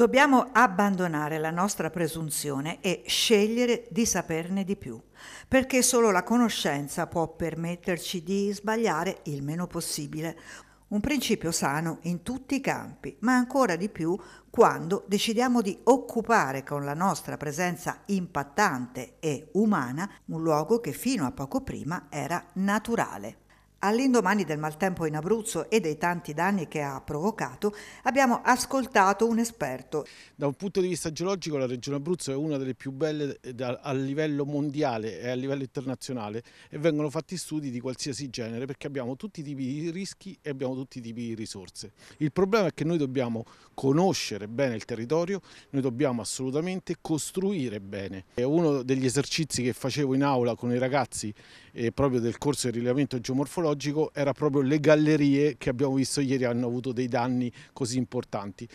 Dobbiamo abbandonare la nostra presunzione e scegliere di saperne di più, perché solo la conoscenza può permetterci di sbagliare il meno possibile. Un principio sano in tutti i campi, ma ancora di più quando decidiamo di occupare con la nostra presenza impattante e umana un luogo che fino a poco prima era naturale. All'indomani del maltempo in Abruzzo e dei tanti danni che ha provocato, abbiamo ascoltato un esperto. Da un punto di vista geologico la regione Abruzzo è una delle più belle eh, a livello mondiale e a livello internazionale e vengono fatti studi di qualsiasi genere perché abbiamo tutti i tipi di rischi e abbiamo tutti i tipi di risorse. Il problema è che noi dobbiamo conoscere bene il territorio, noi dobbiamo assolutamente costruire bene. È uno degli esercizi che facevo in aula con i ragazzi eh, proprio del corso di rilevamento geomorfologico archeologico era proprio le gallerie che abbiamo visto ieri hanno avuto dei danni così importanti.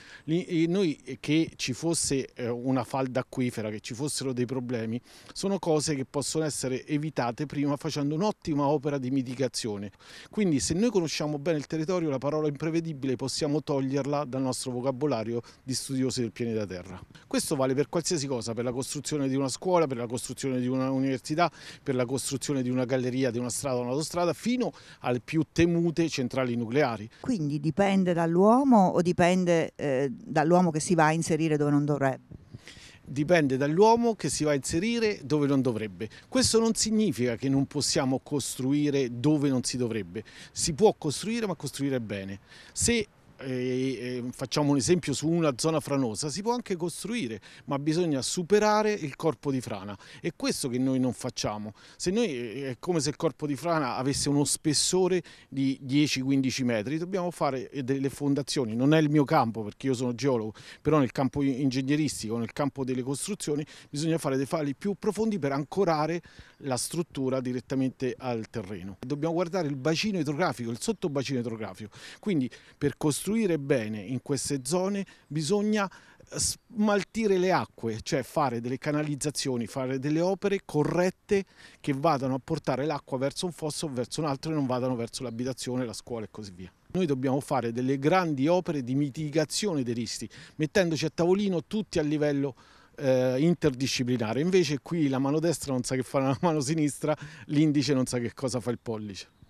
Noi che ci fosse eh, una falda acquifera, che ci fossero dei problemi, sono cose che possono essere evitate prima facendo un'ottima opera di mitigazione. Quindi se noi conosciamo bene il territorio, la parola imprevedibile possiamo toglierla dal nostro vocabolario di studiosi del pianeta Terra. Questo vale per qualsiasi cosa, per la costruzione di una scuola, per la costruzione di un'università, per la costruzione di una galleria, di una strada, un'autostrada, fino a alle più temute centrali nucleari. Quindi dipende dall'uomo o dipende eh, dall'uomo che si va a inserire dove non dovrebbe? dipende dall'uomo che si va a inserire dove non dovrebbe. Questo non significa che non possiamo costruire dove non si dovrebbe, si può costruire ma costruire bene. Se e, e, facciamo un esempio su una zona franosa, si può anche costruire, ma bisogna superare il corpo di frana. È questo che noi non facciamo. Se noi eh, è come se il corpo di frana avesse uno spessore di 10-15 metri, dobbiamo fare eh, delle fondazioni. Non è il mio campo, perché io sono geologo, però nel campo ingegneristico, nel campo delle costruzioni, bisogna fare dei fali più profondi per ancorare la struttura direttamente al terreno. Dobbiamo guardare il bacino idrografico, il sottobacino idrografico. Quindi per costruire costruire bene in queste zone bisogna eh, smaltire le acque, cioè fare delle canalizzazioni, fare delle opere corrette che vadano a portare l'acqua verso un fosso o verso un altro e non vadano verso l'abitazione, la scuola e così via. Noi dobbiamo fare delle grandi opere di mitigazione dei rischi, mettendoci a tavolino tutti a livello eh, interdisciplinare. Invece qui la mano destra non sa che fa la mano sinistra, l'indice non sa che cosa fa il pollice.